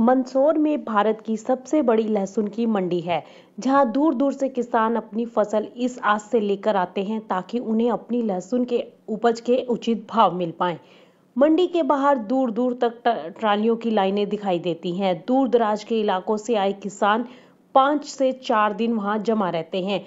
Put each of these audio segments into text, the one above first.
मंदसौर में भारत की सबसे बड़ी लहसुन की मंडी है जहां दूर दूर से किसान अपनी फसल इस आस से लेकर आते हैं ताकि उन्हें अपनी लहसुन के उपज के उचित भाव मिल पाए मंडी के बाहर दूर दूर तक ट्रालियों की लाइनें दिखाई देती हैं दूर दराज के इलाकों से आए किसान पाँच से चार दिन वहाँ जमा रहते हैं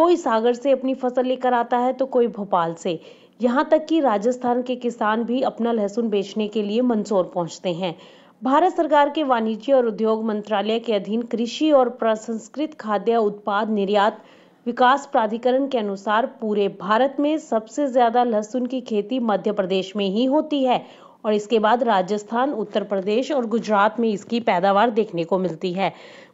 कोई सागर से अपनी फसल लेकर आता है तो कोई भोपाल से यहाँ तक कि राजस्थान के किसान भी अपना लहसुन बेचने के लिए मंदसौर पहुँचते हैं भारत सरकार के वाणिज्य और उद्योग मंत्रालय के अधीन कृषि और प्रसंस्कृत खाद्य उत्पाद निर्यात विकास प्राधिकरण के अनुसार पूरे भारत में सबसे ज्यादा लहसुन की खेती मध्य प्रदेश में ही होती है और इसके बाद राजस्थान उत्तर प्रदेश और गुजरात में इसकी पैदावार देखने को मिलती है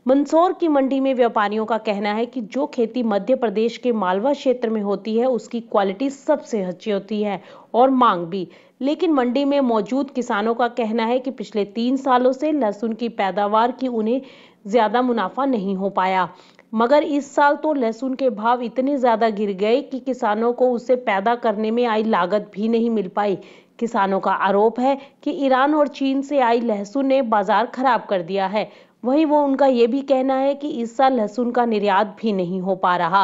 मंदसौर की मंडी में व्यापारियों का कहना है कि जो खेती मध्य प्रदेश के मालवा क्षेत्र में होती है उसकी क्वालिटी सबसे अच्छी होती है और मांग भी लेकिन मंडी में मौजूद किसानों का कहना है कि पिछले तीन सालों से लहसुन की पैदावार की उन्हें ज़्यादा मुनाफा नहीं हो पाया मगर इस साल तो लहसुन के भाव इतने ज़्यादा गिर गए कि किसानों को उसे पैदा करने में आई लागत भी नहीं मिल पाई किसानों का आरोप है कि ईरान और चीन से आई लहसुन ने बाजार खराब कर दिया है वहीं वो उनका ये भी कहना है कि इस साल लहसुन का निर्यात भी नहीं हो पा रहा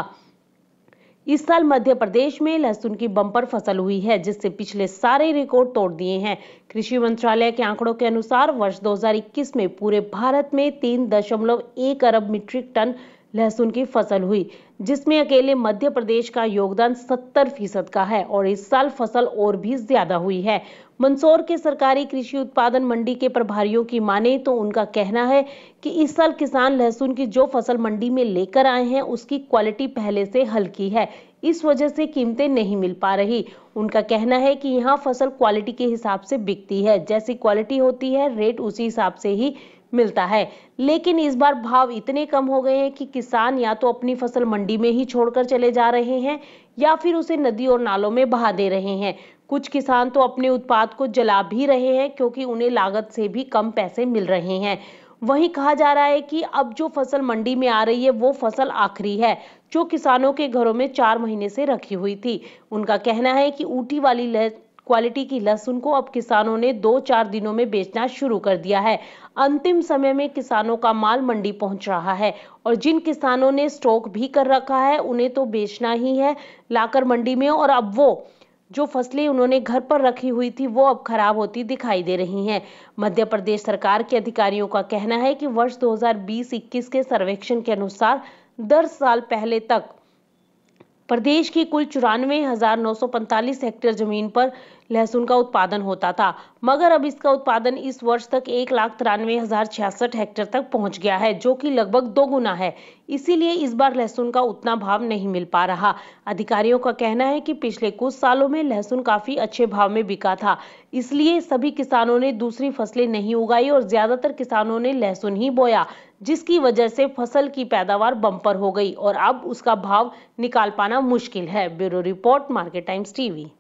इस साल मध्य प्रदेश में लहसुन की बम्पर फसल हुई है जिससे पिछले सारे रिकॉर्ड तोड़ दिए हैं कृषि मंत्रालय के आंकड़ों के अनुसार वर्ष 2021 में पूरे भारत में तीन दशमलव एक अरब मीट्रिक टन लहसुन की फसल हुई जिसमें अकेले मध्य प्रदेश का योगदान 70 फीसद का है और इस साल फसल और भी ज्यादा हुई है मंदसौर के सरकारी कृषि उत्पादन मंडी के प्रभारियों की माने तो उनका कहना है कि इस साल किसान लहसुन की जो फसल मंडी में लेकर आए हैं उसकी क्वालिटी पहले से हल्की है इस वजह से कीमतें नहीं मिल पा रही उनका कहना है कि यहाँ फसल क्वालिटी के हिसाब से बिकती है जैसी क्वालिटी होती है रेट उसी हिसाब से ही मिलता है लेकिन इस बार भाव इतने कम हो गए हैं कि किसान या तो अपनी फसल मंडी में ही छोड़कर चले जा रहे हैं या फिर उसे नदी और नालों में बहा दे रहे हैं कुछ किसान तो अपने उत्पाद को जला भी रहे हैं क्योंकि उन्हें लागत से भी कम पैसे मिल रहे हैं वहीं कहा जा रहा है कि अब जो फसल मंडी में आ रही है वो फसल आखिरी है जो किसानों के घरों में चार महीने से रखी हुई थी उनका कहना है कि ऊटी वाली लहर क्वालिटी की लहसुन को अब किसानों ने दो चार दिनों में बेचना शुरू कर दिया है अंतिम समय में किसानों का माल मंडी पहुंच रहा है और जिन किसानों ने स्टॉक भी कर रखा है उन्हें तो बेचना ही है लाकर मंडी में और अब वो जो फसलें उन्होंने घर पर रखी हुई थी वो अब खराब होती दिखाई दे रही हैं मध्य प्रदेश सरकार के अधिकारियों का कहना है कि वर्ष 2020-21 के सर्वेक्षण के अनुसार दस साल पहले तक प्रदेश की कुल चौरानवे हजार नौ सौ पैंतालीस हेक्टेयर जमीन पर लहसुन का उत्पादन होता था मगर अब इसका उत्पादन इस वर्ष तक एक लाख तिरानवे हजार छियासठ हेक्टेयर तक पहुंच गया है जो कि लगभग दो गुना है इसीलिए इस बार लहसुन का उतना भाव नहीं मिल पा रहा अधिकारियों का कहना है कि पिछले कुछ सालों में लहसुन काफी अच्छे भाव में बिका था इसलिए सभी किसानों ने दूसरी फसलें नहीं उगाई और ज्यादातर किसानों ने लहसुन ही बोया जिसकी वजह से फसल की पैदावार बंपर हो गई और अब उसका भाव निकाल पाना मुश्किल है bureau report Market Times TV